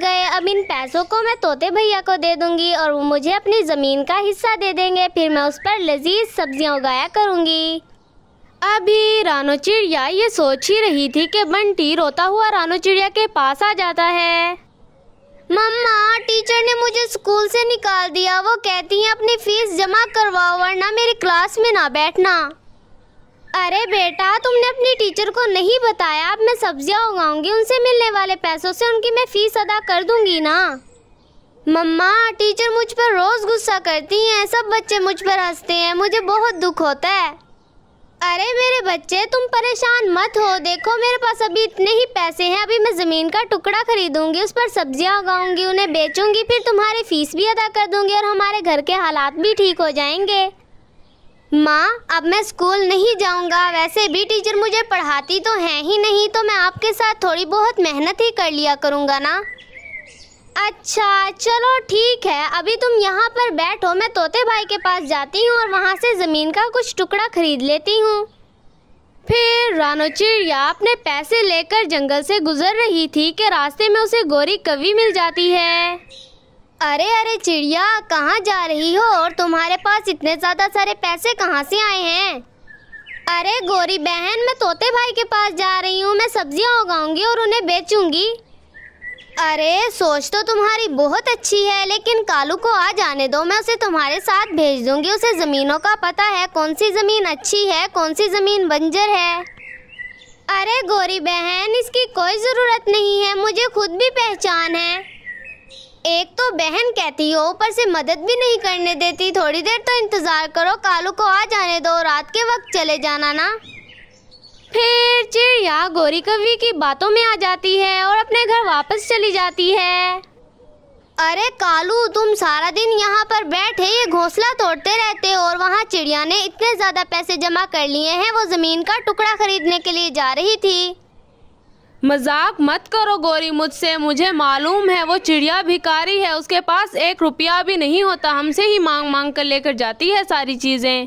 गए अब इन पैसों को मैं तोते भैया को दे दूंगी और वो मुझे अपनी ज़मीन का हिस्सा दे देंगे फिर मैं उस पर लजीज सब्जियां उगाया करूंगी अभी रानो चिड़िया ये सोच ही रही थी कि बंटी रोता हुआ रानो चिड़िया के पास आ जाता है मम्मा टीचर ने मुझे स्कूल से निकाल दिया वो कहती हैं अपनी फीस जमा करवाओ वरना मेरी क्लास में ना बैठना अरे बेटा तुमने अपनी टीचर को नहीं बताया अब मैं सब्जियाँ उगाऊंगी उनसे मिलने वाले पैसों से उनकी मैं फीस अदा कर दूंगी ना मम्मा टीचर मुझ पर रोज गुस्सा करती हैं सब बच्चे मुझ पर हंसते हैं मुझे बहुत दुख होता है अरे मेरे बच्चे तुम परेशान मत हो देखो मेरे पास अभी इतने ही पैसे हैं अभी मैं ज़मीन का टुकड़ा खरीदूंगी उस पर सब्जियां उगाऊंगी उन्हें बेचूंगी फिर तुम्हारी फीस भी अदा कर दूंगी और हमारे घर के हालात भी ठीक हो जाएंगे माँ अब मैं स्कूल नहीं जाऊँगा वैसे भी टीचर मुझे पढ़ाती तो हैं ही नहीं तो मैं आपके साथ थोड़ी बहुत मेहनत ही कर लिया करूँगा ना अच्छा चलो ठीक है अभी तुम यहाँ पर बैठो मैं तोते भाई के पास जाती हूँ और वहाँ से ज़मीन का कुछ टुकड़ा खरीद लेती हूँ फिर रानो चिड़िया अपने पैसे लेकर जंगल से गुजर रही थी कि रास्ते में उसे गोरी कवि मिल जाती है अरे अरे चिड़िया कहाँ जा रही हो और तुम्हारे पास इतने ज्यादा सारे पैसे कहाँ से आए हैं अरे गोरी बहन मैं तोते भाई के पास जा रही हूँ मैं सब्जियाँ उगाऊंगी और उन्हें बेचूंगी अरे सोच तो तुम्हारी बहुत अच्छी है लेकिन कालू को आ जाने दो मैं उसे तुम्हारे साथ भेज दूंगी उसे ज़मीनों का पता है कौन सी ज़मीन अच्छी है कौन सी ज़मीन बंजर है अरे गोरी बहन इसकी कोई ज़रूरत नहीं है मुझे खुद भी पहचान है एक तो बहन कहती हो ऊपर से मदद भी नहीं करने देती थोड़ी देर तो इंतज़ार करो कालू को आ जाने दो रात के वक्त चले जाना ना फिर चिड़िया गोरी कवि की बातों में आ जाती है और अपने घर वापस चली जाती है अरे कालू तुम सारा दिन यहाँ पर बैठे ये घोंसला तोड़ते रहते और वहाँ चिड़िया ने इतने ज़्यादा पैसे जमा कर लिए हैं वो ज़मीन का टुकड़ा खरीदने के लिए जा रही थी मजाक मत करो गोरी मुझसे मुझे मालूम है वो चिड़िया भिकारी है उसके पास एक रुपया भी नहीं होता हमसे ही मांग मांग कर लेकर जाती है सारी चीज़ें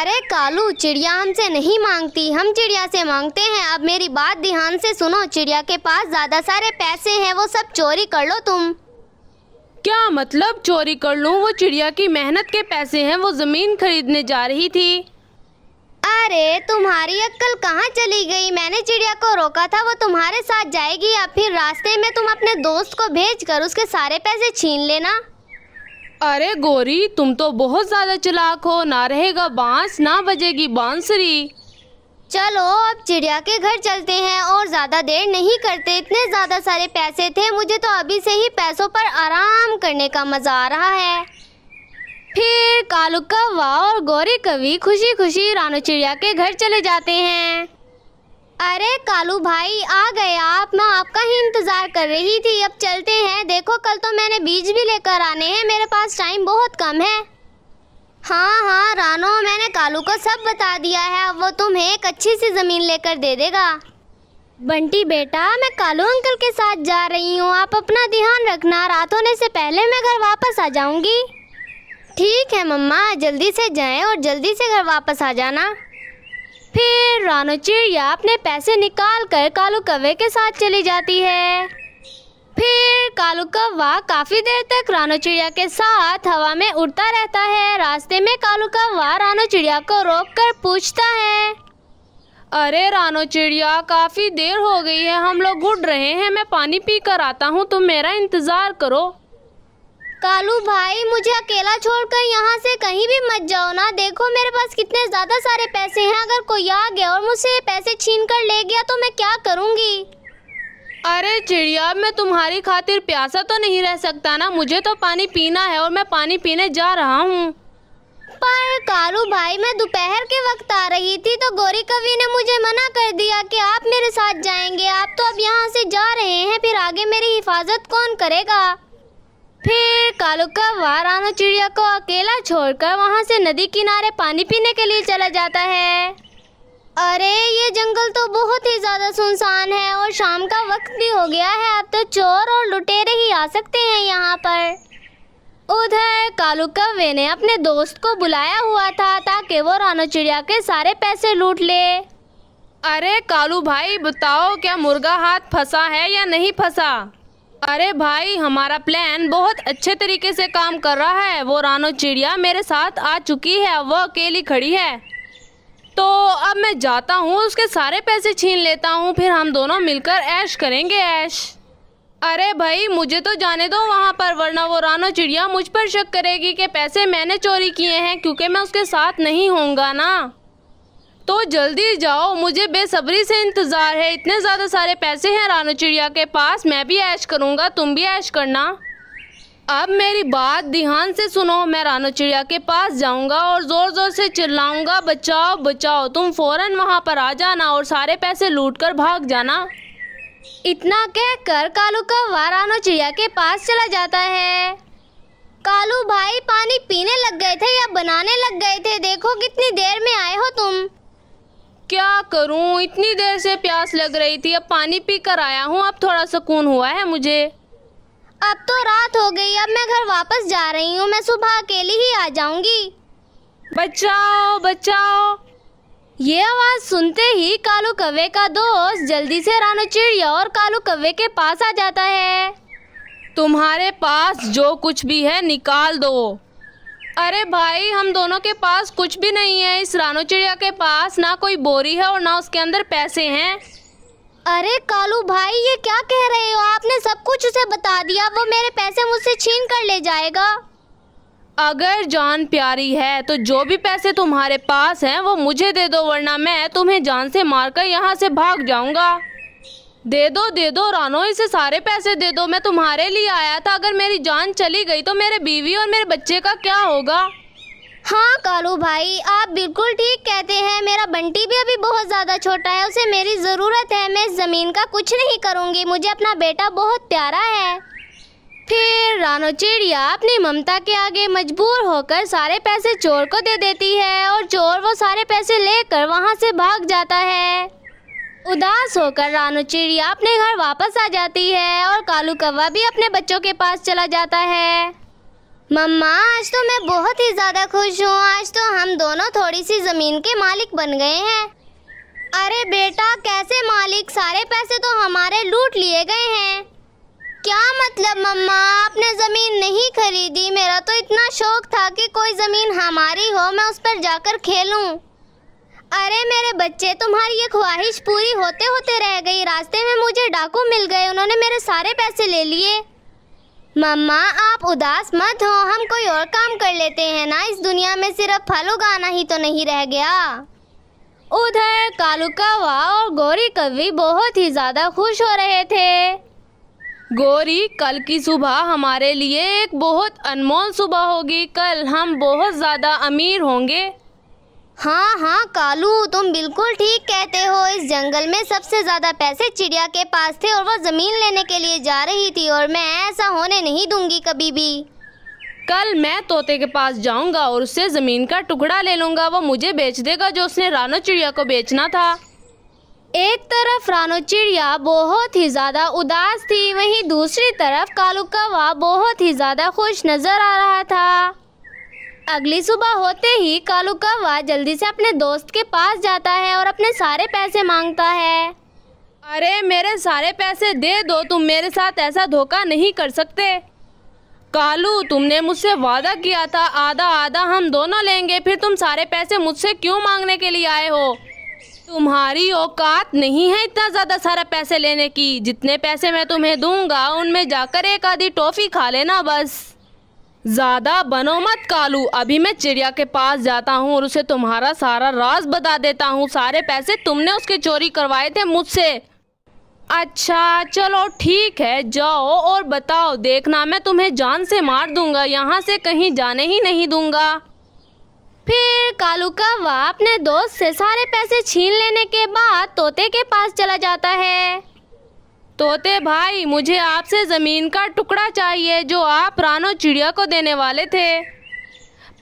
अरे कालू चिड़िया हमसे नहीं मांगती हम चिड़िया से मांगते हैं अब मेरी बात ध्यान से सुनो चिड़िया के पास ज़्यादा सारे पैसे हैं वो सब चोरी कर लो तुम क्या मतलब चोरी कर लूँ वो चिड़िया की मेहनत के पैसे हैं वो ज़मीन खरीदने जा रही थी अरे तुम्हारी अक्कल कहाँ चली गई मैंने चिड़िया को रोका था वो तुम्हारे साथ जाएगी या फिर रास्ते में तुम अपने दोस्त को भेज कर उसके सारे पैसे छीन लेना अरे गोरी तुम तो बहुत ज्यादा चलाक हो ना रहेगा बांस ना बजेगी बांसुरी चलो अब चिड़िया के घर चलते हैं और ज़्यादा देर नहीं करते इतने ज़्यादा सारे पैसे थे मुझे तो अभी से ही पैसों पर आराम करने का मज़ा आ रहा है फिर कालू कौवा और गौरी कवि खुशी खुशी रानू चिड़िया के घर चले जाते हैं अरे कालू भाई आ गए आप मैं आपका ही इंतज़ार कर रही थी अब चलते हैं देखो कल तो मैंने बीज भी लेकर आने हैं मेरे पास टाइम बहुत कम है हाँ हाँ रानो मैंने कालू को सब बता दिया है अब वो तुम्हें एक अच्छी सी ज़मीन लेकर दे देगा बंटी बेटा मैं कालू अंकल के साथ जा रही हूँ आप अपना ध्यान रखना रात होने से पहले मैं घर वापस आ जाऊँगी ठीक है मम्मा जल्दी से जाएं और जल्दी से घर वापस आ जाना फिर रानो चिड़िया अपने पैसे निकाल कर कालू कवे के साथ चली जाती है फिर कालू कौवा काफी देर तक रानो चिड़िया के साथ हवा में उड़ता रहता है रास्ते में कालू कौवा रानो चिड़िया को रोक कर पूछता है अरे रानो चिड़िया काफी देर हो गई है हम लोग उड़ रहे हैं मैं पानी पी कर आता हूँ तुम मेरा इंतजार करो कालू भाई मुझे अकेला छोड़कर यहाँ से कहीं भी मत जाओ ना देखो मेरे पास कितने ज़्यादा सारे पैसे हैं अगर कोई आ गया और मुझसे पैसे छीन कर ले गया तो मैं क्या करूँगी अरे चिड़िया मैं तुम्हारी खातिर प्यासा तो नहीं रह सकता ना मुझे तो पानी पीना है और मैं पानी पीने जा रहा हूँ पर कालू भाई मैं दोपहर के वक्त आ रही थी तो गोरी कवि ने मुझे मना कर दिया कि आप मेरे साथ जाएंगे आप तो अब यहाँ से जा रहे हैं फिर आगे मेरी हिफाजत कौन करेगा फिर कालू का वारानो चिड़िया को अकेला छोड़कर वहाँ से नदी किनारे पानी पीने के लिए चला जाता है अरे ये जंगल तो बहुत ही ज़्यादा सुनसान है और शाम का वक्त भी हो गया है अब तो चोर और लुटेरे ही आ सकते हैं यहाँ पर उधर कालू कव्वे ने अपने दोस्त को बुलाया हुआ था ताकि वो रानो चिड़िया के सारे पैसे लूट ले अरे कालू भाई बताओ क्या मुर्गा हाथ फंसा है या नहीं फंसा अरे भाई हमारा प्लान बहुत अच्छे तरीके से काम कर रहा है वो रानो चिड़िया मेरे साथ आ चुकी है वह अकेली खड़ी है तो अब मैं जाता हूँ उसके सारे पैसे छीन लेता हूँ फिर हम दोनों मिलकर ऐश करेंगे ऐश अरे भाई मुझे तो जाने दो वहाँ पर वरना वो रानो चिड़िया मुझ पर शक करेगी कि पैसे मैंने चोरी किए हैं क्योंकि मैं उसके साथ नहीं होऊंगा ना तो जल्दी जाओ मुझे बेसब्री से इंतज़ार है इतने ज़्यादा सारे पैसे हैं रानो चिड़िया के पास मैं भी ऐश करूँगा तुम भी ऐश करना अब मेरी बात ध्यान से सुनो मैं रानो चिड़िया के पास जाऊंगा और ज़ोर ज़ोर से चिल्लाऊंगा बचाओ बचाओ तुम फौरन वहाँ पर आ जाना और सारे पैसे लूट कर भाग जाना इतना कह कर कालू कौवा रानो चिड़िया के पास चला जाता है कालू भाई पानी पीने लग गए थे या बनाने लग गए थे देखो कितनी देर में आए हो तुम क्या करूं इतनी देर से प्यास लग रही थी अब पानी पी कर आया हूं अब थोड़ा सुकून हुआ है मुझे अब तो रात हो गई अब मैं घर वापस जा रही हूँ मैं सुबह अकेली ही आ जाऊंगी बचाओ बचाओ ये आवाज सुनते ही कालू कव्वे का दोस्त जल्दी से रानू चिड़िया और कालू कव्वे के पास आ जाता है तुम्हारे पास जो कुछ भी है निकाल दो अरे भाई हम दोनों के पास कुछ भी नहीं है इस रानो चिड़िया के पास ना कोई बोरी है और ना उसके अंदर पैसे हैं अरे कालू भाई ये क्या कह रहे हो आपने सब कुछ उसे बता दिया वो मेरे पैसे मुझसे छीन कर ले जाएगा अगर जान प्यारी है तो जो भी पैसे तुम्हारे पास हैं वो मुझे दे दो वरना मैं तुम्हें जान से मारकर यहाँ से भाग जाऊंगा दे दो दे दो रानो इसे सारे पैसे दे दो मैं तुम्हारे लिए आया था अगर मेरी जान चली गई तो मेरे बीवी और मेरे बच्चे का क्या होगा हाँ कालू भाई आप बिल्कुल ठीक कहते हैं मेरा बंटी भी अभी बहुत ज़्यादा छोटा है उसे मेरी ज़रूरत है मैं इस ज़मीन का कुछ नहीं करूँगी मुझे अपना बेटा बहुत प्यारा है फिर रानो चिड़िया अपनी ममता के आगे मजबूर होकर सारे पैसे चोर को दे देती है और चोर वो सारे पैसे लेकर वहाँ से भाग जाता है उदास होकर रानू चिड़िया अपने घर वापस आ जाती है और कालू कौवा भी अपने बच्चों के पास चला जाता है मम्मा आज तो मैं बहुत ही ज़्यादा खुश हूँ आज तो हम दोनों थोड़ी सी ज़मीन के मालिक बन गए हैं अरे बेटा कैसे मालिक सारे पैसे तो हमारे लूट लिए गए हैं क्या मतलब मम्मा आपने ज़मीन नहीं खरीदी मेरा तो इतना शौक था कि कोई ज़मीन हमारी हो मैं उस पर जाकर खेलूं अरे मेरे बच्चे तुम्हारी ये ख्वाहिश पूरी होते होते रह गई रास्ते में मुझे डाकू मिल गए उन्होंने मेरे सारे पैसे ले लिए मम्मा आप उदास मत हो हम कोई और काम कर लेते हैं ना इस दुनिया में सिर्फ फल उगाना ही तो नहीं रह गया उधर कालुकावा और गौरी कवि बहुत ही ज़्यादा खुश हो रहे थे गौरी कल की सुबह हमारे लिए एक बहुत अनमोल सुबह होगी कल हम बहुत ज़्यादा अमीर होंगे हाँ हाँ कालू तुम बिल्कुल ठीक कहते हो इस जंगल में सबसे ज़्यादा पैसे चिड़िया के पास थे और वह ज़मीन लेने के लिए जा रही थी और मैं ऐसा होने नहीं दूंगी कभी भी कल मैं तोते के पास जाऊंगा और उससे ज़मीन का टुकड़ा ले लूंगा वो मुझे बेच देगा जो उसने रानो चिड़िया को बेचना था एक तरफ रानो चिड़िया बहुत ही ज़्यादा उदास थी वहीं दूसरी तरफ कालू कौवा बहुत ही ज़्यादा खुश नज़र आ रहा था अगली सुबह होते ही कालू कौवा जल्दी से अपने दोस्त के पास जाता है और अपने सारे पैसे मांगता है अरे मेरे सारे पैसे दे दो तुम मेरे साथ ऐसा धोखा नहीं कर सकते कालू तुमने मुझसे वादा किया था आधा आधा हम दोनों लेंगे फिर तुम सारे पैसे मुझसे क्यों मांगने के लिए आए हो तुम्हारी औकात नहीं है इतना ज़्यादा सारा पैसे लेने की जितने पैसे मैं तुम्हें दूंगा उनमें जाकर एक आधी टॉफ़ी खा लेना बस ज्यादा बनो मत कालू अभी मैं चिड़िया के पास जाता हूँ और उसे तुम्हारा सारा राज बता देता हूँ सारे पैसे तुमने उसके चोरी करवाए थे मुझसे अच्छा चलो ठीक है जाओ और बताओ देखना मैं तुम्हें जान से मार दूंगा यहाँ से कहीं जाने ही नहीं दूंगा फिर कालू कौवा अपने दोस्त से सारे पैसे छीन लेने के बाद तोते के पास चला जाता है तोते भाई मुझे आपसे ज़मीन का टुकड़ा चाहिए जो आप रानो चिड़िया को देने वाले थे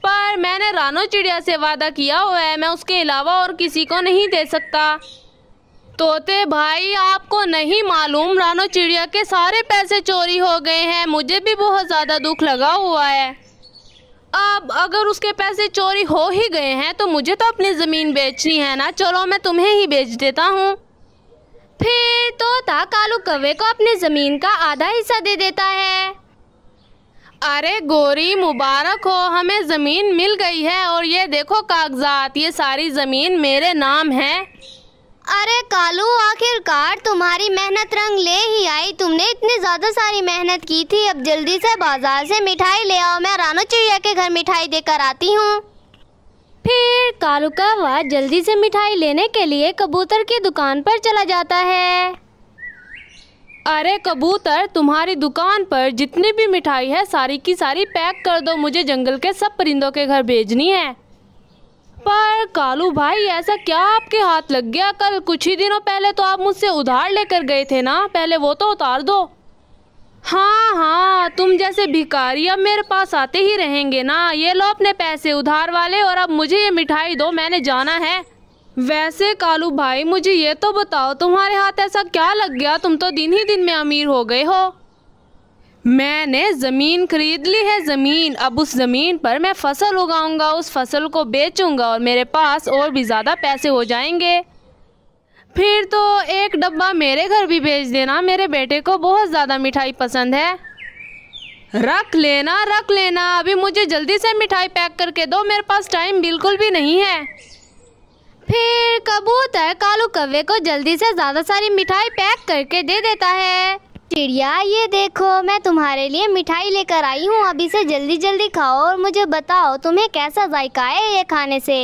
पर मैंने रानो चिड़िया से वादा किया हुआ है मैं उसके अलावा और किसी को नहीं दे सकता तोते भाई आपको नहीं मालूम रानो चिड़िया के सारे पैसे चोरी हो गए हैं मुझे भी बहुत ज़्यादा दुख लगा हुआ है अब अगर उसके पैसे चोरी हो ही गए हैं तो मुझे तो अपनी ज़मीन बेचनी है ना चलो मैं तुम्हें ही बेच देता हूँ फिर तोता कालू कवे को अपनी ज़मीन का आधा हिस्सा दे देता है अरे गोरी मुबारक हो हमें ज़मीन मिल गई है और ये देखो कागजात ये सारी ज़मीन मेरे नाम है अरे कालू आखिरकार तुम्हारी मेहनत रंग ले ही आई तुमने इतनी ज़्यादा सारी मेहनत की थी अब जल्दी से बाजार से मिठाई ले आओ मैं रानो चिड़िया के घर मिठाई देकर आती हूँ फिर कालू कालुकावा जल्दी से मिठाई लेने के लिए कबूतर की दुकान पर चला जाता है अरे कबूतर तुम्हारी दुकान पर जितनी भी मिठाई है सारी की सारी पैक कर दो मुझे जंगल के सब परिंदों के घर भेजनी है पर कालू भाई ऐसा क्या आपके हाथ लग गया कल कुछ ही दिनों पहले तो आप मुझसे उधार लेकर गए थे ना पहले वो तो उतार दो हाँ हाँ तुम जैसे भिकारी अब मेरे पास आते ही रहेंगे ना ये लो अपने पैसे उधार वाले और अब मुझे ये मिठाई दो मैंने जाना है वैसे कालू भाई मुझे ये तो बताओ तुम्हारे हाथ ऐसा क्या लग गया तुम तो दिन ही दिन में अमीर हो गए हो मैंने ज़मीन खरीद ली है ज़मीन अब उस ज़मीन पर मैं फसल उगाऊंगा उस फसल को बेचूंगा और मेरे पास और भी ज़्यादा पैसे हो जाएंगे फिर तो एक डब्बा मेरे घर भी भेज देना मेरे बेटे को बहुत ज़्यादा मिठाई पसंद है रख लेना रख लेना अभी मुझे जल्दी से मिठाई पैक करके दो मेरे पास टाइम बिल्कुल भी नहीं है फिर कबूतर कालू कव्वे को जल्दी से ज़्यादा सारी मिठाई पैक करके दे देता है चिड़िया ये देखो मैं तुम्हारे लिए मिठाई लेकर आई हूँ अभी से जल्दी जल्दी खाओ और मुझे बताओ तुम्हें कैसा जायका है ये खाने से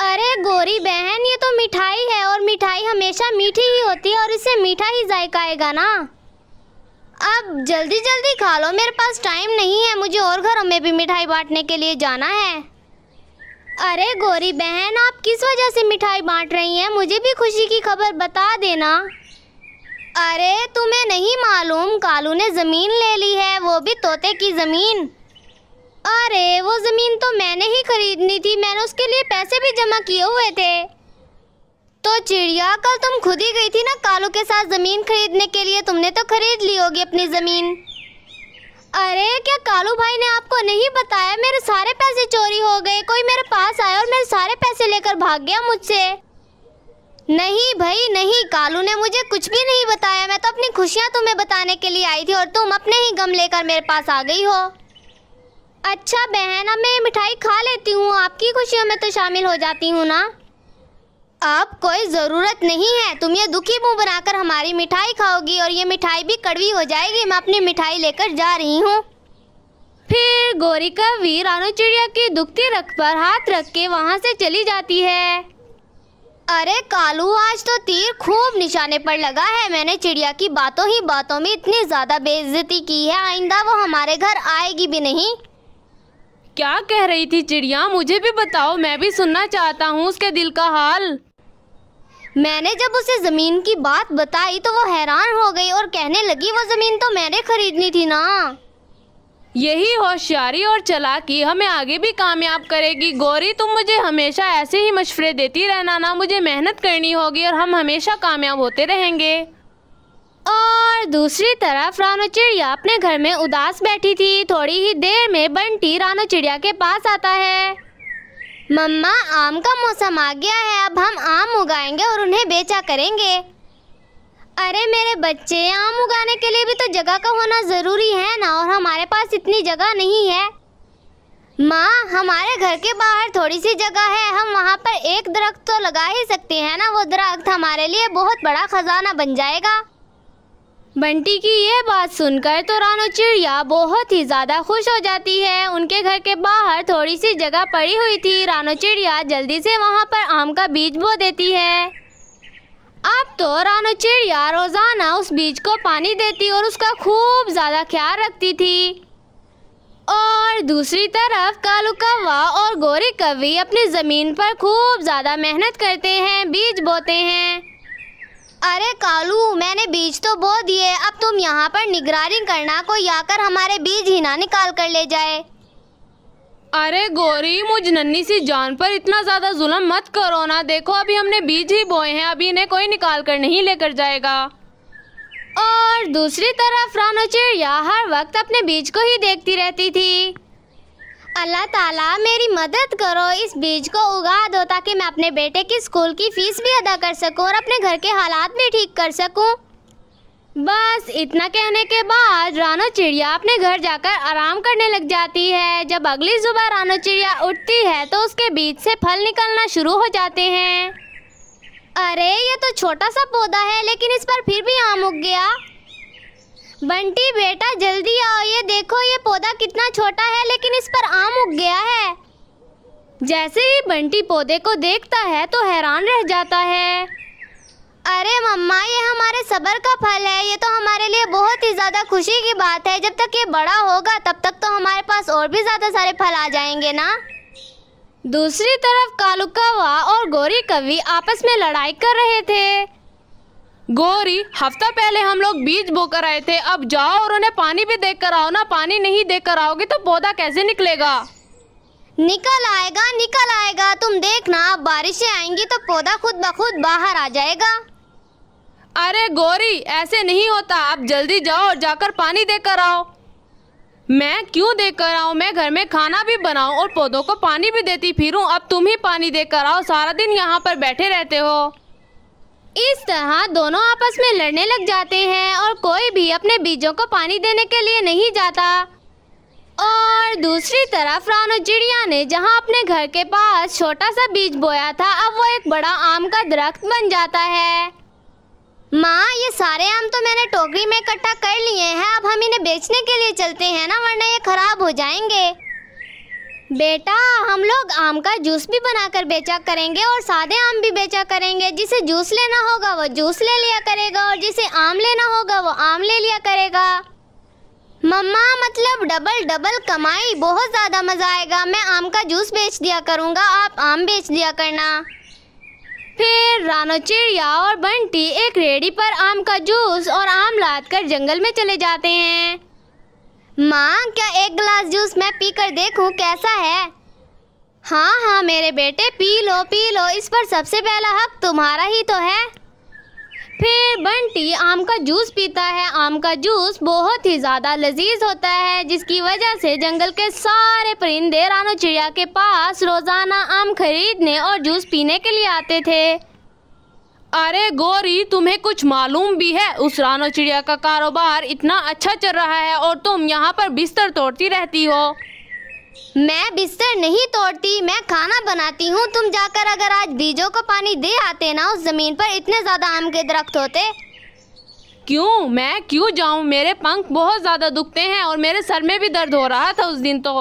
अरे गोरी बहन ये तो मिठाई है और मिठाई हमेशा मीठी ही होती है और इसे मीठा ही जायका आएगा ना अब जल्दी जल्दी खा लो मेरे पास टाइम नहीं है मुझे और घरों में भी मिठाई बांटने के लिए जाना है अरे गोरी बहन आप किस वजह से मिठाई बांट रही हैं मुझे भी खुशी की खबर बता देना अरे तुम्हें नहीं मालूम कालू ने ज़मीन ले ली है वो भी तोते की ज़मीन अरे वो ज़मीन तो मैंने ही खरीदनी थी मैंने उसके लिए पैसे भी जमा किए हुए थे तो चिड़िया कल तुम खुद ही गई थी ना कालू के साथ ज़मीन खरीदने के लिए तुमने तो खरीद ली होगी अपनी ज़मीन अरे क्या कालू भाई ने आपको नहीं बताया मेरे सारे पैसे चोरी हो गए कोई मेरे पास आया और मेरे सारे पैसे लेकर भाग गया मुझसे नहीं भाई नहीं कालू ने मुझे कुछ भी नहीं बताया मैं तो अपनी खुशियाँ तुम्हें बताने के लिए आई थी और तुम अपने ही गम लेकर मेरे पास आ गई हो अच्छा बहन अब मैं मिठाई खा लेती हूँ आपकी खुशियों में तो शामिल हो जाती हूँ ना अब कोई ज़रूरत नहीं है तुम ये दुखी मुंह बनाकर हमारी मिठाई खाओगी और ये मिठाई भी कड़वी हो जाएगी मैं अपनी मिठाई लेकर जा रही हूँ फिर गोरिका का वीर रानो चिड़िया की दुखती रख पर हाथ रख के वहाँ से चली जाती है अरे कालू आज तो तीर खूब निशाने पर लगा है मैंने चिड़िया की बातों ही बातों में इतनी ज़्यादा बेइज्जती की है आइंदा वो हमारे घर आएगी भी नहीं क्या कह रही थी चिड़िया मुझे भी बताओ मैं भी सुनना चाहता हूँ उसके दिल का हाल मैंने जब उसे ज़मीन की बात बताई तो वो हैरान हो गई और कहने लगी वो ज़मीन तो मैंने खरीदनी थी ना यही होशियारी और चलाकी हमें आगे भी कामयाब करेगी गौरी तुम मुझे हमेशा ऐसे ही मशवरे देती रहना ना मुझे मेहनत करनी होगी और हम हमेशा कामयाब होते रहेंगे और दूसरी तरफ रानो चिड़िया अपने घर में उदास बैठी थी थोड़ी ही देर में बंटी रानो चिड़िया के पास आता है मम्मा आम का मौसम आ गया है अब हम आम उगाएंगे और उन्हें बेचा करेंगे अरे मेरे बच्चे आम उगाने के लिए भी तो जगह का होना ज़रूरी है ना और हमारे पास इतनी जगह नहीं है माँ हमारे घर के बाहर थोड़ी सी जगह है हम वहाँ पर एक दरख्त तो लगा ही सकते हैं ना वो दरख्त हमारे लिए बहुत बड़ा ख़जाना बन जाएगा बंटी की ये बात सुनकर तो रानो चिड़िया बहुत ही ज़्यादा खुश हो जाती है उनके घर के बाहर थोड़ी सी जगह पड़ी हुई थी रानो चिड़िया जल्दी से वहाँ पर आम का बीज बो देती है अब तो रानो चिड़िया रोज़ाना उस बीज को पानी देती और उसका खूब ज़्यादा ख्याल रखती थी और दूसरी तरफ कालू कौवा और गोरी कवि अपनी ज़मीन पर खूब ज़्यादा मेहनत करते हैं बीज बोते हैं अरे कालू मैंने बीज तो बो दिए अब तुम यहाँ पर निगरानी करना कोई आकर हमारे बीज ही ना निकाल कर ले जाए अरे गोरी मुझ नन्नी सी जान पर इतना ज़्यादा जुल्म मत करो ना देखो अभी हमने बीज ही बोए हैं अभी इन्हें कोई निकाल कर नहीं लेकर जाएगा और दूसरी तरफ चिड़िया हर वक्त अपने बीज को ही देखती रहती थी अल्लाह ताला मेरी मदद करो इस बीज को उगा दो ताकि मैं अपने बेटे की स्कूल की फ़ीस भी अदा कर सकूं और अपने घर के हालात भी ठीक कर सकूं। बस इतना कहने के बाद रानो चिड़िया अपने घर जाकर आराम करने लग जाती है जब अगली सुबह रानो चिड़िया उठती है तो उसके बीज से फल निकलना शुरू हो जाते हैं अरे ये तो छोटा सा पौधा है लेकिन इस पर फिर भी आम उग गया बंटी बेटा जल्दी आओ ये देखो ये पौधा कितना छोटा है लेकिन इस पर आम उग गया है जैसे ही बंटी पौधे को देखता है तो हैरान रह जाता है अरे मम्मा ये हमारे सबर का फल है ये तो हमारे लिए बहुत ही ज़्यादा खुशी की बात है जब तक ये बड़ा होगा तब तक तो हमारे पास और भी ज़्यादा सारे फल आ जाएंगे ना दूसरी तरफ कालुकावा और गौरी कवि आपस में लड़ाई कर रहे थे गोरी हफ्ता पहले हम लोग बीज बोकर आए थे अब जाओ और उन्हें पानी भी देकर आओ ना पानी नहीं देकर आओगे तो पौधा कैसे निकलेगा निकल आएगा निकल आएगा तुम देखना बारिशें आएंगी तो पौधा खुद ब खुद बाहर आ जाएगा अरे गोरी ऐसे नहीं होता आप जल्दी जाओ और जाकर पानी देकर आओ मैं क्यों देकर आऊ मैं घर में खाना भी बनाऊँ और पौधों को पानी भी देती फिर अब तुम ही पानी देकर आओ सारा दिन यहाँ पर बैठे रहते हो इस तरह दोनों आपस में लड़ने लग जाते हैं और कोई भी अपने बीजों को पानी देने के लिए नहीं जाता और दूसरी तरफ रानो चिड़िया ने जहाँ अपने घर के पास छोटा सा बीज बोया था अब वो एक बड़ा आम का दरख्त बन जाता है माँ ये सारे आम तो मैंने टोकरी में इकट्ठा कर लिए हैं अब हम इन्हें बेचने के लिए चलते हैं ना वरना ये खराब हो जाएंगे बेटा हम लोग आम का जूस भी बनाकर बेचा करेंगे और सादे आम भी बेचा करेंगे जिसे जूस लेना होगा वो जूस ले लिया करेगा और जिसे आम लेना होगा वो आम ले लिया करेगा मम्मा मतलब डबल डबल कमाई बहुत ज़्यादा मज़ा आएगा मैं आम का जूस बेच दिया करूँगा आप आम बेच दिया करना फिर रानो चिड़िया और बंटी एक रेडी पर आम का जूस और आम लाद कर जंगल में चले जाते हैं माँ क्या एक गिलास जूस मैं पी कर देखूँ कैसा है हाँ हाँ मेरे बेटे पी लो पी लो इस पर सबसे पहला हक तुम्हारा ही तो है फिर बंटी आम का जूस पीता है आम का जूस बहुत ही ज़्यादा लजीज होता है जिसकी वजह से जंगल के सारे परिंदे रानो चिड़िया के पास रोज़ाना आम खरीदने और जूस पीने के लिए आते थे अरे गोरी तुम्हें कुछ मालूम भी है उस रानो चिड़िया का कारोबार इतना अच्छा चल रहा है और तुम यहाँ पर बिस्तर तोड़ती रहती हो मैं बिस्तर नहीं तोड़ती मैं खाना बनाती हूँ तुम जाकर अगर आज बीजों को पानी दे आते ना उस जमीन पर इतने ज्यादा आम के दरख्त होते क्यों मैं क्यों जाऊँ मेरे पंख बहुत ज्यादा दुखते हैं और मेरे सर में भी दर्द हो रहा था उस दिन तो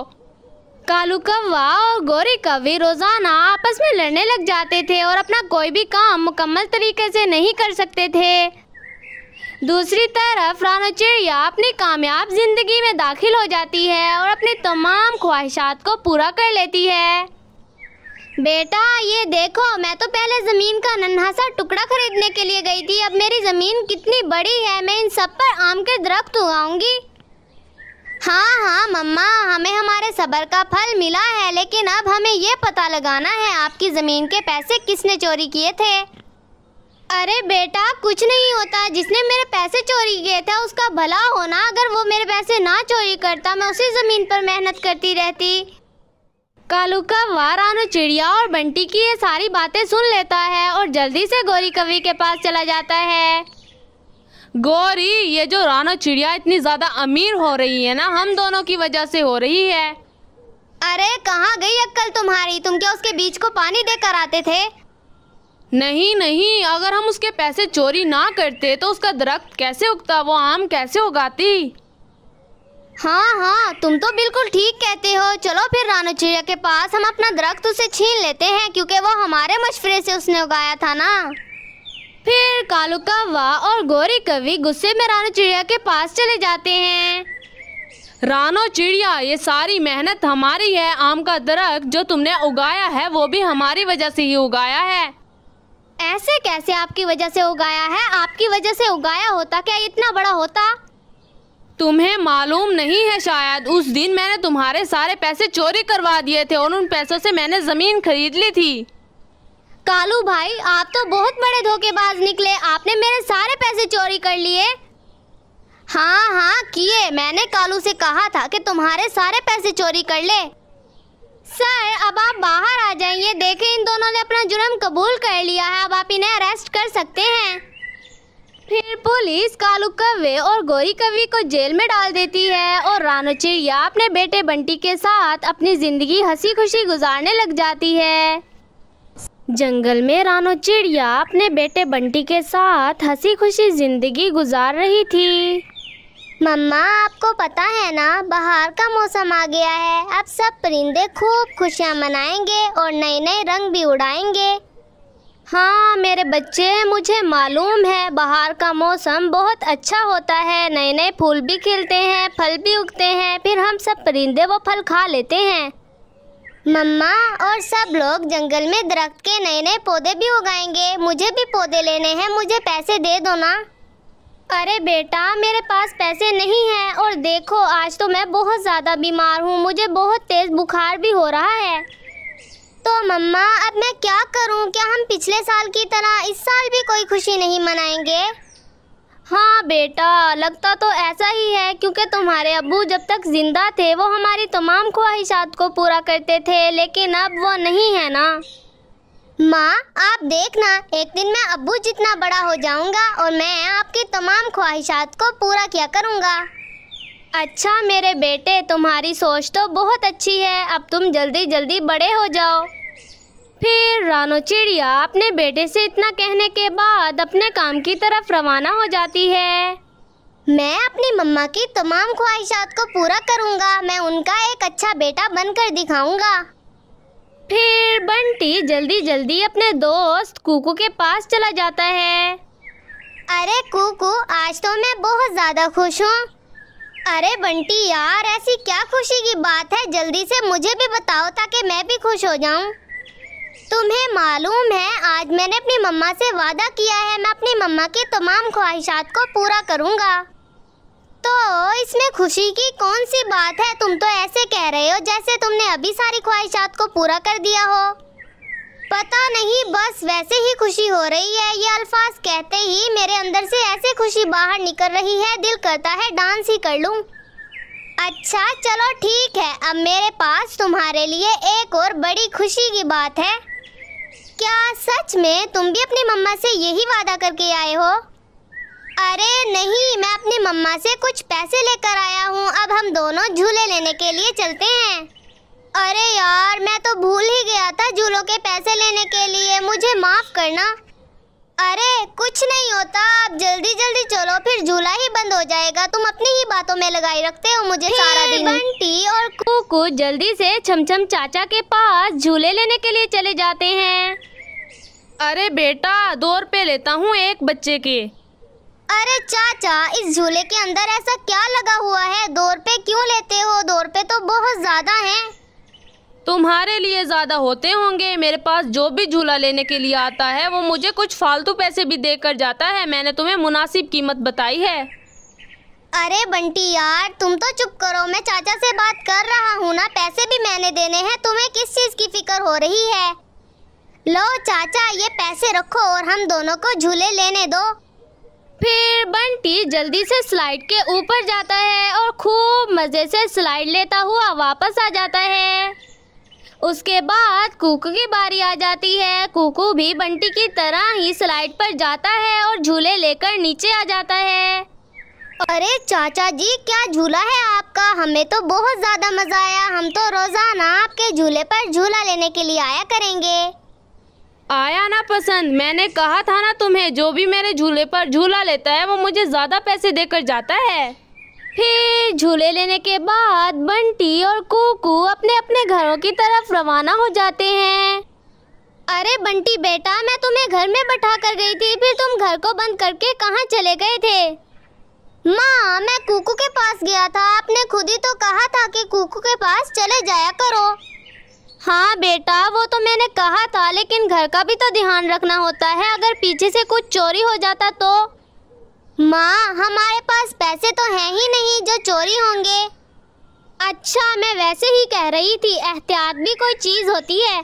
कालू कौवा और गोरी कवि रोजाना आपस में लड़ने लग जाते थे और अपना कोई भी काम मुकम्मल तरीके से नहीं कर सकते थे दूसरी तरफ रानो चिड़िया अपनी कामयाब जिंदगी में दाखिल हो जाती है और अपनी तमाम ख्वाहिशात को पूरा कर लेती है बेटा ये देखो मैं तो पहले ज़मीन का नन्हा सा टुकड़ा खरीदने के लिए गई थी अब मेरी ज़मीन कितनी बड़ी है मैं इन सब पर आम के दरख्त उगाऊंगी हाँ हाँ मम्मा हमें हमारे सबर का फल मिला है लेकिन अब हमें ये पता लगाना है आपकी ज़मीन के पैसे किसने चोरी किए थे अरे बेटा कुछ नहीं होता जिसने मेरे पैसे चोरी किए थे उसका भला होना अगर वो मेरे पैसे ना चोरी करता मैं उसी ज़मीन पर मेहनत करती रहती कालू का वारानो चिड़िया और बंटी की ये सारी बातें सुन लेता है और जल्दी से गौरी कवि के पास चला जाता है गौरी ये जो रानो चिड़िया इतनी ज्यादा अमीर हो रही है ना हम दोनों की वजह से हो रही है अरे कहाँ गई अक्कल तुम्हारी तुम क्या उसके बीच को पानी देकर आते थे नहीं नहीं अगर हम उसके पैसे चोरी ना करते तो उसका दरख्त कैसे उगता वो आम कैसे उगाती हाँ हाँ तुम तो बिल्कुल ठीक कहते हो चलो फिर रानो चिड़िया के पास हम अपना दरख्त उसे छीन लेते हैं क्योंकि वो हमारे मशवरे से उसने उगाया था ना फिर कालू कौवा और गोरी कवि गुस्से में रानो चिड़िया के पास चले जाते हैं रानो चिड़िया ये सारी मेहनत हमारी है आम का दरख जो तुमने उगाया है वो भी हमारी वजह से ही उगाया है ऐसे कैसे आपकी वजह से उगाया है आपकी वजह से उगाया होता क्या इतना बड़ा होता तुम्हें मालूम नहीं है शायद उस दिन मैंने तुम्हारे सारे पैसे चोरी करवा दिए थे और उन पैसों से मैंने ज़मीन खरीद ली थी कालू भाई आप तो बहुत बड़े धोखेबाज निकले आपने मेरे सारे पैसे चोरी कर लिए हाँ हाँ किए मैंने कालू से कहा था कि तुम्हारे सारे पैसे चोरी कर ले सर अब आप बाहर आ जाइए देखें इन दोनों ने अपना जुर्म कबूल कर लिया है अब आप इन्हें अरेस्ट कर सकते हैं फिर पुलिस कालू कव्वे और गौरी कवि को जेल में डाल देती है और रानो चिड़िया अपने बेटे बंटी के साथ अपनी जिंदगी हंसी खुशी गुजारने लग जाती है जंगल में रानो चिड़िया अपने बेटे बंटी के साथ हंसी खुशी जिंदगी गुजार रही थी मम्मा आपको पता है ना बाहर का मौसम आ गया है अब सब परिंदे खूब खुशियाँ मनाएंगे और नए नए रंग भी उड़ाएंगे हाँ मेरे बच्चे मुझे मालूम है बाहर का मौसम बहुत अच्छा होता है नए नए फूल भी खिलते हैं फल भी उगते हैं फिर हम सब परिंदे वो फल खा लेते हैं मम्मा और सब लोग जंगल में दरख्त के नए नए पौधे भी उगाएंगे मुझे भी पौधे लेने हैं मुझे पैसे दे दो ना अरे बेटा मेरे पास पैसे नहीं हैं और देखो आज तो मैं बहुत ज़्यादा बीमार हूँ मुझे बहुत तेज़ बुखार भी हो रहा है तो मम्मा अब मैं क्या करूँ क्या हम पिछले साल की तरह इस साल भी कोई खुशी नहीं मनाएंगे हाँ बेटा लगता तो ऐसा ही है क्योंकि तुम्हारे अबू जब तक जिंदा थे वो हमारी तमाम ख्वाहिशात को पूरा करते थे लेकिन अब वो नहीं है ना माँ आप देखना एक दिन मैं अबू जितना बड़ा हो जाऊंगा और मैं आपकी तमाम ख्वाहिशात को पूरा किया करूंगा अच्छा मेरे बेटे तुम्हारी सोच तो बहुत अच्छी है अब तुम जल्दी जल्दी बड़े हो जाओ फिर रानो चिड़िया अपने बेटे से इतना कहने के बाद अपने काम की तरफ रवाना हो जाती है मैं अपनी मम्मा की तमाम ख्वाहिशात को पूरा करूंगा मैं उनका एक अच्छा बेटा बनकर दिखाऊंगा फिर बंटी जल्दी जल्दी अपने दोस्त कुकू के पास चला जाता है अरे कुकू आज तो मैं बहुत ज़्यादा खुश हूँ अरे बंटी यार ऐसी क्या खुशी की बात है जल्दी से मुझे भी बताओ ताकि मैं भी खुश हो जाऊँ तुम्हें मालूम है आज मैंने अपनी मम्मा से वादा किया है मैं अपनी मम्मा की तमाम ख्वाहिशात को पूरा करूँगा तो इसमें खुशी की कौन सी बात है तुम तो ऐसे कह रहे हो जैसे तुमने अभी सारी ख्वाहिशात को पूरा कर दिया हो पता नहीं बस वैसे ही खुशी हो रही है ये अल्फाज कहते ही मेरे अंदर से ऐसे खुशी बाहर निकल रही है दिल करता है डांस ही कर लूँ अच्छा चलो ठीक है अब मेरे पास तुम्हारे लिए एक और बड़ी खुशी की बात है क्या सच में तुम भी अपनी मम्मा से यही वादा करके आए हो अरे नहीं मैं अपनी मम्मा से कुछ पैसे लेकर आया हूँ अब हम दोनों झूले लेने के लिए चलते हैं अरे यार मैं तो भूल ही गया था झूलों के पैसे लेने के लिए मुझे माफ़ करना अरे कुछ नहीं होता आप जल्दी जल्दी चलो फिर झूला ही बंद हो जाएगा तुम अपनी ही बातों में लगाई रखते हो मुझे सारा दिन बंटी और कुकु जल्दी से छमछम चाचा के पास झूले लेने के लिए चले जाते हैं अरे बेटा दो रुपए लेता हूँ एक बच्चे के अरे चाचा इस झूले के अंदर ऐसा क्या लगा हुआ है दो रुपए क्यों लेते हो दो रुपए तो बहुत ज्यादा है तुम्हारे लिए ज़्यादा होते होंगे मेरे पास जो भी झूला लेने के लिए आता है वो मुझे कुछ फालतू पैसे भी देकर जाता है मैंने तुम्हें मुनासिब कीमत बताई है अरे बंटी यार तुम तो चुप करो मैं चाचा से बात कर रहा हूँ ना पैसे भी मैंने देने हैं तुम्हें किस चीज़ की फिक्र हो रही है लो चाचा ये पैसे रखो और हम दोनों को झूले लेने दो फिर बंटी जल्दी से स्लाइड के ऊपर जाता है और खूब मज़े से स्लाइड लेता हुआ वापस आ जाता है उसके बाद कुकू की बारी आ जाती है कुकू भी बंटी की तरह ही स्लाइड पर जाता है और झूले लेकर नीचे आ जाता है अरे चाचा जी क्या झूला है आपका हमें तो बहुत ज्यादा मजा आया हम तो रोजाना आपके झूले पर झूला लेने के लिए आया करेंगे आया ना पसंद मैंने कहा था ना तुम्हें जो भी मेरे झूले पर झूला लेता है वो मुझे ज्यादा पैसे देकर जाता है फिर झूले लेने के बाद बंटी और कुकू अपने अपने घरों की तरफ रवाना हो जाते हैं अरे बंटी बेटा मैं तुम्हें घर में बैठा कर गई थी फिर तुम घर को बंद करके कहाँ चले गए थे माँ मैं कुकू के पास गया था आपने खुद ही तो कहा था कि कुकू के पास चले जाया करो हाँ बेटा वो तो मैंने कहा था लेकिन घर का भी तो ध्यान रखना होता है अगर पीछे से कुछ चोरी हो जाता तो माँ हमारे पास पैसे तो हैं ही नहीं जो चोरी होंगे अच्छा मैं वैसे ही कह रही थी एहतियात भी कोई चीज़ होती है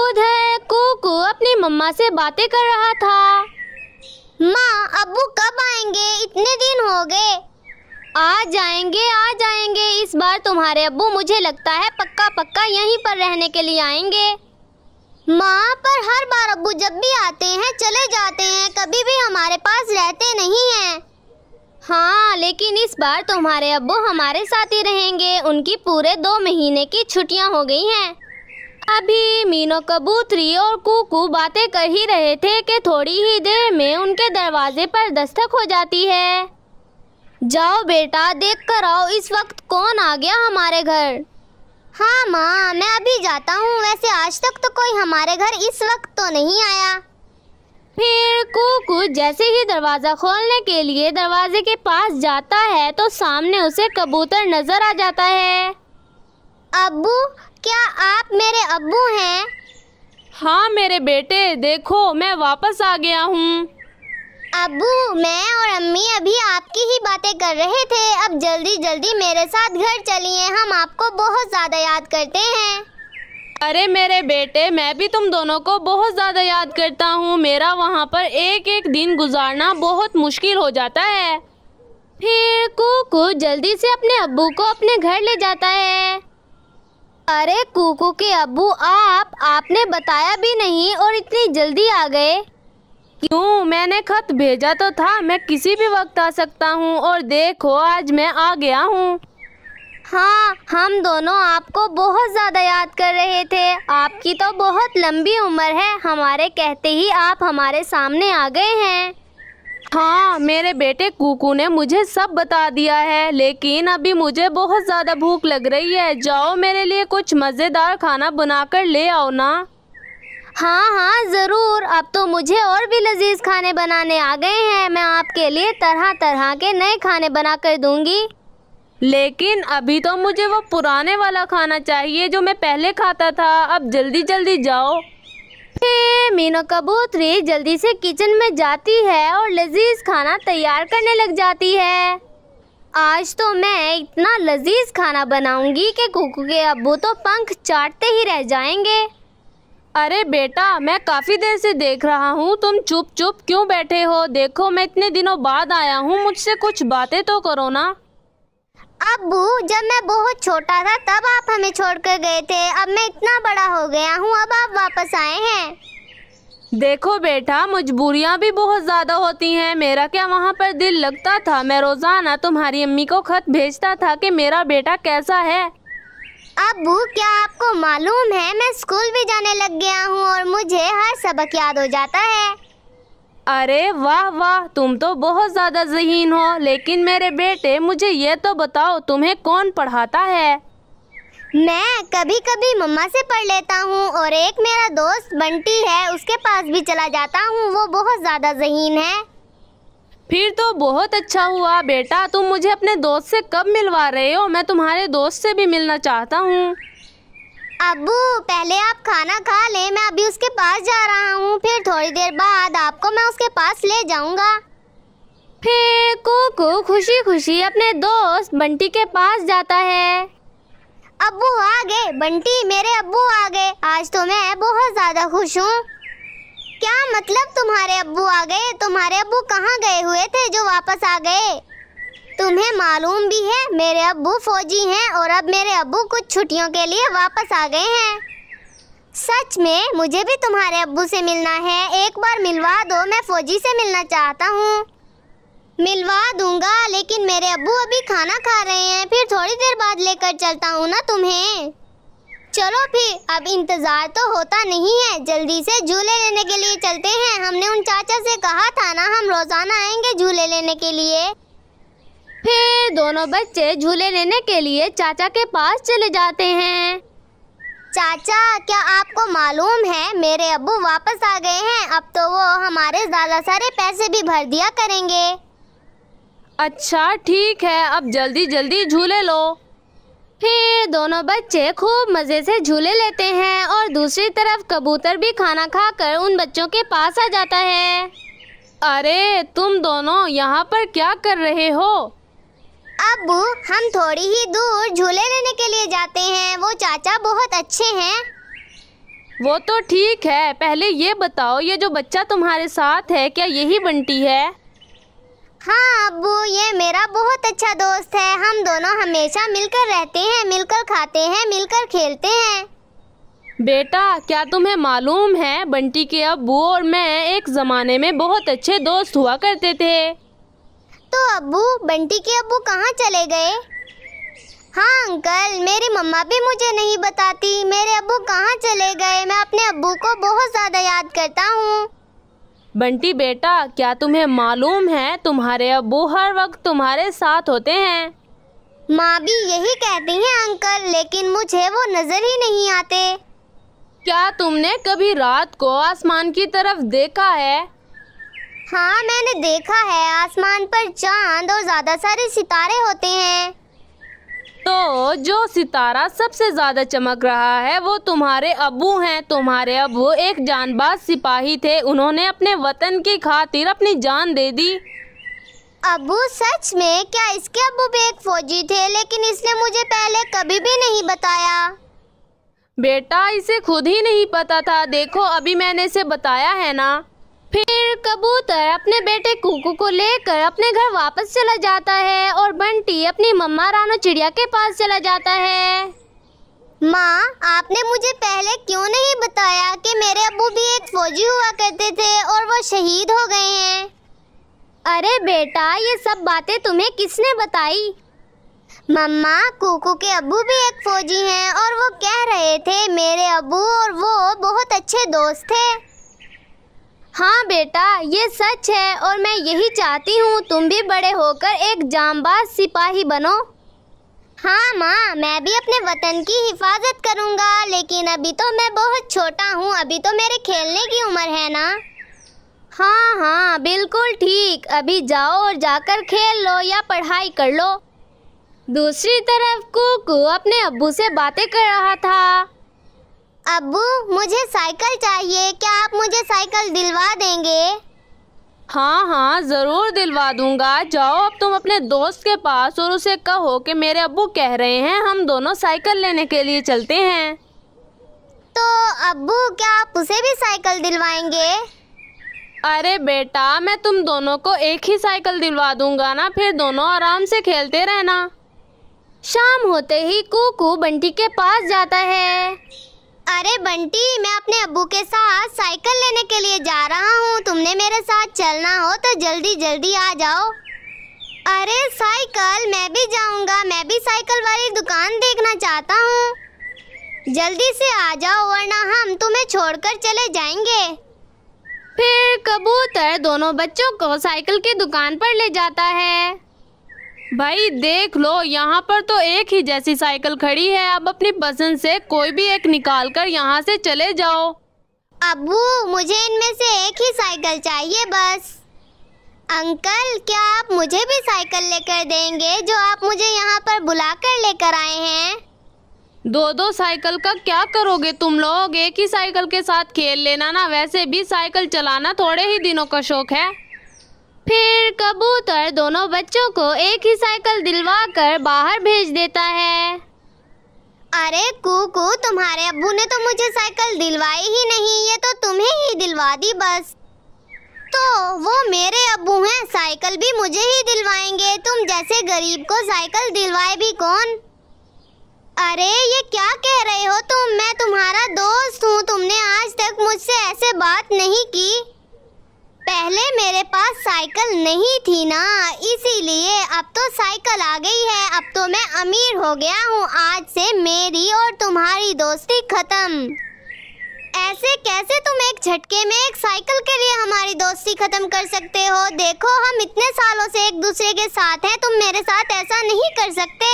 उधर कोको अपनी मम्मा से बातें कर रहा था माँ अबू कब आएंगे इतने दिन हो गए आ जाएंगे आ जाएंगे इस बार तुम्हारे अबू मुझे लगता है पक्का पक्का यहीं पर रहने के लिए आएंगे माँ पर हर बार अबू जब भी आते हैं चले जाते हैं कभी भी हमारे पास रहते नहीं हैं हाँ लेकिन इस बार तुम्हारे अबू हमारे साथ ही रहेंगे उनकी पूरे दो महीने की छुट्टियाँ हो गई हैं अभी मीनो कबूतरी और कुकू बातें कर ही रहे थे कि थोड़ी ही देर में उनके दरवाजे पर दस्तक हो जाती है जाओ बेटा देख कर आओ इस वक्त कौन आ गया हमारे घर हाँ माँ मैं अभी जाता हूँ वैसे आज तक तो कोई हमारे घर इस वक्त तो नहीं आया फिर कुकू जैसे ही दरवाज़ा खोलने के लिए दरवाजे के पास जाता है तो सामने उसे कबूतर नज़र आ जाता है अबू क्या आप मेरे अबू हैं हाँ मेरे बेटे देखो मैं वापस आ गया हूँ अबू मैं और अम्मी अभी आपकी ही बातें कर रहे थे अब जल्दी जल्दी मेरे साथ घर चलिए हम आपको बहुत ज़्यादा याद करते हैं अरे मेरे बेटे मैं भी तुम दोनों को बहुत ज़्यादा याद करता हूँ मेरा वहाँ पर एक एक दिन गुजारना बहुत मुश्किल हो जाता है फिर कुकू जल्दी से अपने अबू को अपने घर ले जाता है अरे कुकू के अबू आप आपने बताया भी नहीं और इतनी जल्दी आ गए क्यों मैंने खत भेजा तो था मैं किसी भी वक्त आ सकता हूँ और देखो आज मैं आ गया हूँ हाँ हम दोनों आपको बहुत ज़्यादा याद कर रहे थे आपकी तो बहुत लंबी उम्र है हमारे कहते ही आप हमारे सामने आ गए हैं हाँ मेरे बेटे कुकू ने मुझे सब बता दिया है लेकिन अभी मुझे बहुत ज़्यादा भूख लग रही है जाओ मेरे लिए कुछ मज़ेदार खाना बनाकर ले आओ ना हाँ हाँ ज़रूर अब तो मुझे और भी लजीज खाने बनाने आ गए हैं मैं आपके लिए तरह तरह के नए खाने बना कर दूँगी लेकिन अभी तो मुझे वो पुराने वाला खाना चाहिए जो मैं पहले खाता था अब जल्दी जल्दी जाओ मीनो कबूतरी जल्दी से किचन में जाती है और लजीज खाना तैयार करने लग जाती है आज तो मैं इतना लजीज खाना बनाऊंगी कि कुकू के अबू तो पंख चाटते ही रह जाएंगे अरे बेटा मैं काफ़ी देर से देख रहा हूँ तुम चुप चुप क्यों बैठे हो देखो मैं इतने दिनों बाद आया हूँ मुझसे कुछ बातें तो करो ना अबू जब मैं बहुत छोटा था तब आप हमें छोड़ कर गए थे अब मैं इतना बड़ा हो गया हूँ अब आप वापस आए हैं देखो बेटा मजबूरियाँ भी बहुत ज़्यादा होती हैं मेरा क्या वहाँ पर दिल लगता था मैं रोज़ाना तुम्हारी अम्मी को खत भेजता था कि मेरा बेटा कैसा है अबू क्या आपको मालूम है मैं स्कूल भी जाने लग गया हूँ और मुझे हर सबक याद हो जाता है अरे वाह वाह तुम तो बहुत ज़्यादा जहीन हो लेकिन मेरे बेटे मुझे ये तो बताओ तुम्हें कौन पढ़ाता है मैं कभी कभी मम्मा से पढ़ लेता हूँ और एक मेरा दोस्त बंटी है उसके पास भी चला जाता हूँ वो बहुत ज़्यादा जहीन है फिर तो बहुत अच्छा हुआ बेटा तुम मुझे अपने दोस्त से कब मिलवा रहे हो मैं तुम्हारे दोस्त से भी मिलना चाहता हूँ अबू पहले आप खाना खा लें मैं अभी उसके पास जा रहा हूँ फिर थोड़ी देर बाद आपको मैं उसके पास ले जाऊँगा फिर कुकू खुशी खुशी अपने दोस्त बंटी के पास जाता है अबू आ गए बंटी मेरे अबू आ गए आज तो मैं बहुत ज़्यादा खुश हूँ क्या मतलब तुम्हारे अब्बू आ गए तुम्हारे अब्बू कहाँ गए हुए थे जो वापस आ गए तुम्हें मालूम भी है मेरे अब्बू फौजी हैं और अब मेरे अब्बू कुछ छुट्टियों के लिए वापस आ गए हैं सच में मुझे भी तुम्हारे अब्बू से मिलना है एक बार मिलवा दो मैं फौजी से मिलना चाहता हूँ मिलवा दूंगा लेकिन मेरे अब्बू अभी खाना खा रहे हैं फिर थोड़ी देर बाद लेकर चलता हूँ ना तुम्हें चलो फिर अब इंतजार तो होता नहीं है जल्दी से झूले लेने के लिए चलते हैं हमने उन चाचा से कहा था ना हम रोजाना आएंगे झूले लेने के लिए फिर दोनों बच्चे झूले लेने के लिए चाचा के पास चले जाते हैं चाचा क्या आपको मालूम है मेरे अबू वापस आ गए हैं अब तो वो हमारे ज़्यादा सारे पैसे भी भर दिया करेंगे अच्छा ठीक है अब जल्दी जल्दी झूले लो फिर दोनों बच्चे खूब मज़े से झूले लेते हैं और दूसरी तरफ कबूतर भी खाना खाकर उन बच्चों के पास आ जाता है अरे तुम दोनों यहाँ पर क्या कर रहे हो अबू हम थोड़ी ही दूर झूले लेने के लिए जाते हैं वो चाचा बहुत अच्छे हैं वो तो ठीक है पहले ये बताओ ये जो बच्चा तुम्हारे साथ है क्या यही बंटी है हाँ अबू ये मेरा बहुत अच्छा दोस्त है हम दोनों हमेशा मिलकर रहते हैं मिलकर खाते हैं मिलकर खेलते हैं बेटा क्या तुम्हें मालूम है बंटी के अबू और मैं एक ज़माने में बहुत अच्छे दोस्त हुआ करते थे तो अबू बंटी के अबू कहाँ चले गए हाँ अंकल मेरी मम्मा भी मुझे नहीं बताती मेरे अबू कहाँ चले गए मैं अपने अबू को बहुत ज़्यादा याद करता हूँ बंटी बेटा क्या तुम्हें मालूम है तुम्हारे अबू हर वक्त तुम्हारे साथ होते हैं माँ भी यही कहती हैं अंकल लेकिन मुझे वो नजर ही नहीं आते क्या तुमने कभी रात को आसमान की तरफ देखा है हाँ मैंने देखा है आसमान पर चांद और ज्यादा सारे सितारे होते हैं तो जो सितारा सबसे ज़्यादा चमक रहा है वो तुम्हारे अबू हैं तुम्हारे अबू एक जानबाज सिपाही थे उन्होंने अपने वतन की खातिर अपनी जान दे दी अबू सच में क्या इसके अबू भी एक फौजी थे लेकिन इसने मुझे पहले कभी भी नहीं बताया बेटा इसे खुद ही नहीं पता था देखो अभी मैंने इसे बताया है ना फिर कबूतर अपने बेटे कुकू को लेकर अपने घर वापस चला जाता है और बंटी अपनी मम्मा रानो चिड़िया के पास चला जाता है माँ आपने मुझे पहले क्यों नहीं बताया कि मेरे अबू भी एक फौजी हुआ करते थे और वो शहीद हो गए हैं अरे बेटा ये सब बातें तुम्हें किसने बताई मम्मा कुकू के अबू भी एक फौजी हैं और वो कह रहे थे मेरे अबू और वो बहुत अच्छे दोस्त थे हाँ बेटा ये सच है और मैं यही चाहती हूँ तुम भी बड़े होकर एक जामबाज सिपाही बनो हाँ माँ मैं भी अपने वतन की हिफाजत करूँगा लेकिन अभी तो मैं बहुत छोटा हूँ अभी तो मेरे खेलने की उम्र है ना हाँ हाँ बिल्कुल ठीक अभी जाओ और जाकर खेल लो या पढ़ाई कर लो दूसरी तरफ कुकू अपने अब्बू से बातें कर रहा था अबू मुझे साइकिल चाहिए क्या आप मुझे साइकिल दिलवा देंगे हाँ हाँ ज़रूर दिलवा दूंगा जाओ अब तुम अपने दोस्त के पास और उसे कहो कि मेरे अबू कह रहे हैं हम दोनों साइकिल लेने के लिए चलते हैं तो अबू क्या आप उसे भी साइकिल दिलवाएंगे अरे बेटा मैं तुम दोनों को एक ही साइकिल दिलवा दूंगा ना फिर दोनों आराम से खेलते रहना शाम होते ही कुकू बंटी के पास जाता है अरे बंटी मैं अपने अबू के साथ साइकिल लेने के लिए जा रहा हूँ तुमने मेरे साथ चलना हो तो जल्दी जल्दी आ जाओ अरे साइकिल मैं भी जाऊँगा मैं भी साइकिल वाली दुकान देखना चाहता हूँ जल्दी से आ जाओ वरना हम तुम्हें छोड़कर चले जाएंगे फिर कबूतर दोनों बच्चों को साइकिल की दुकान पर ले जाता है भाई देख लो यहाँ पर तो एक ही जैसी साइकिल खड़ी है अब अपनी पसंद से कोई भी एक निकाल कर यहाँ से चले जाओ अबू मुझे इनमें से एक ही साइकिल चाहिए बस अंकल क्या आप मुझे भी साइकिल लेकर देंगे जो आप मुझे यहाँ पर बुला कर लेकर आए हैं दो दो साइकिल का क्या करोगे तुम लोग एक ही साइकिल के साथ खेल लेना ना वैसे भी साइकिल चलाना थोड़े ही दिनों का शौक है फिर कबूतर दोनों बच्चों को एक ही साइकिल दिलवा कर बाहर भेज देता है अरे कूकू तुम्हारे अबू ने तो मुझे साइकिल दिलवाई ही नहीं ये तो तुम्हें ही दिलवा दी बस तो वो मेरे अबू हैं साइकिल भी मुझे ही दिलवाएंगे तुम जैसे गरीब को साइकिल दिलवाए भी कौन अरे ये क्या कह रहे हो तुम मैं तुम्हारा दोस्त हूँ तुमने आज तक मुझसे ऐसे बात नहीं की पहले मेरे पास साइकिल नहीं थी ना इसीलिए अब तो साइकिल आ गई है अब तो मैं अमीर हो गया हूँ आज से मेरी और तुम्हारी दोस्ती खत्म ऐसे कैसे तुम एक झटके में एक साइकिल के लिए हमारी दोस्ती खत्म कर सकते हो देखो हम इतने सालों से एक दूसरे के साथ हैं तुम मेरे साथ ऐसा नहीं कर सकते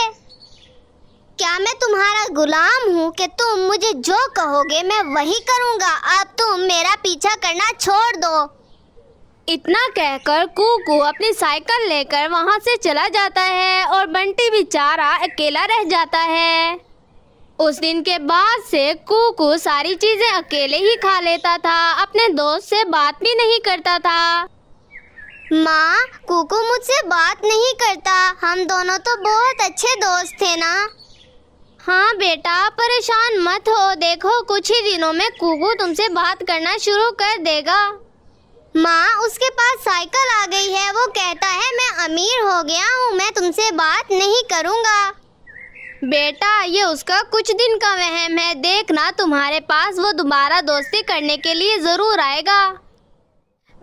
क्या मैं तुम्हारा गुलाम हूँ कि तुम मुझे जो कहोगे मैं वही करूँगा अब तुम मेरा पीछा करना छोड़ दो इतना कहकर कुकू अपनी साइकिल लेकर वहाँ से चला जाता है और बंटी बेचारा अकेला रह जाता है उस दिन के बाद से कुकू सारी चीजें अकेले ही खा लेता था अपने दोस्त से बात भी नहीं करता था माँ कुकू मुझसे बात नहीं करता हम दोनों तो बहुत अच्छे दोस्त थे ना हाँ बेटा परेशान मत हो देखो कुछ ही दिनों में कुकू तुमसे बात करना शुरू कर देगा माँ उसके पास साइकिल आ गई है वो कहता है मैं अमीर हो गया हूँ मैं तुमसे बात नहीं करूँगा बेटा ये उसका कुछ दिन का वहम है देखना तुम्हारे पास वो दोबारा दोस्ती करने के लिए ज़रूर आएगा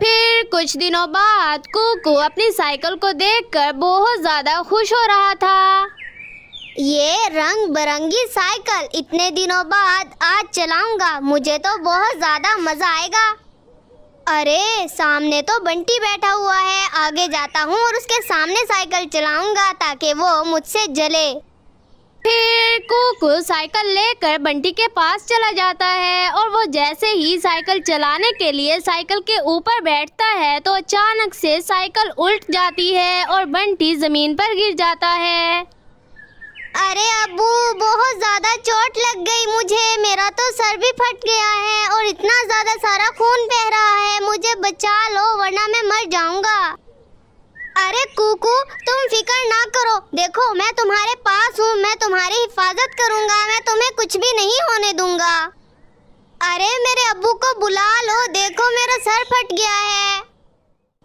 फिर कुछ दिनों बाद कुकू अपनी साइकिल को देखकर बहुत ज़्यादा खुश हो रहा था ये रंग बिरंगी साइकिल इतने दिनों बाद आज चलाऊंगा मुझे तो बहुत ज़्यादा मज़ा आएगा अरे सामने तो बंटी बैठा हुआ है आगे जाता हूँ और उसके सामने साइकिल चलाऊंगा ताकि वो मुझसे जले फिर कुकु साइकिल लेकर बंटी के पास चला जाता है और वो जैसे ही साइकिल चलाने के लिए साइकिल के ऊपर बैठता है तो अचानक से साइकिल उल्ट जाती है और बंटी ज़मीन पर गिर जाता है अरे अबू बहुत ज़्यादा चोट लग गई मुझे मेरा तो सर भी फट गया है और इतना ज़्यादा सारा खून बह रहा है मुझे बचा लो वरना मैं मर जाऊंगा अरे कुकू तुम फिक्र ना करो देखो मैं तुम्हारे पास हूँ मैं तुम्हारी हिफाजत करूँगा मैं तुम्हें कुछ भी नहीं होने दूंगा अरे मेरे अबू को बुला लो देखो मेरा सर फट गया है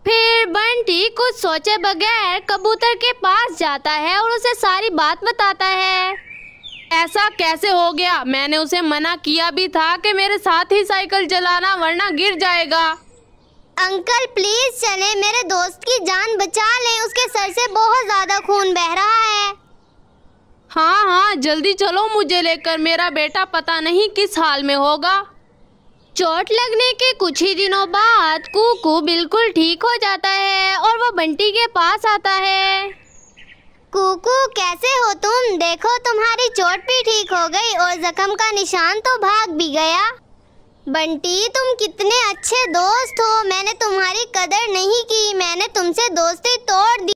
फिर बंटी कुछ सोचे बगैर कबूतर के पास जाता है और उसे सारी बात बताता है ऐसा कैसे हो गया मैंने उसे मना किया भी था कि मेरे साथ ही साइकिल चलाना वरना गिर जाएगा अंकल प्लीज चले मेरे दोस्त की जान बचा लें उसके सर से बहुत ज्यादा खून बह रहा है हाँ हाँ जल्दी चलो मुझे लेकर मेरा बेटा पता नहीं किस हाल में होगा चोट लगने के कुछ ही दिनों बाद कुकू बिल्कुल ठीक हो जाता है और वो बंटी के पास आता है कुकू कैसे हो तुम देखो तुम्हारी चोट भी ठीक हो गई और जख्म का निशान तो भाग भी गया बंटी तुम कितने अच्छे दोस्त हो मैंने तुम्हारी कदर नहीं की मैंने तुमसे दोस्ती तोड़ दी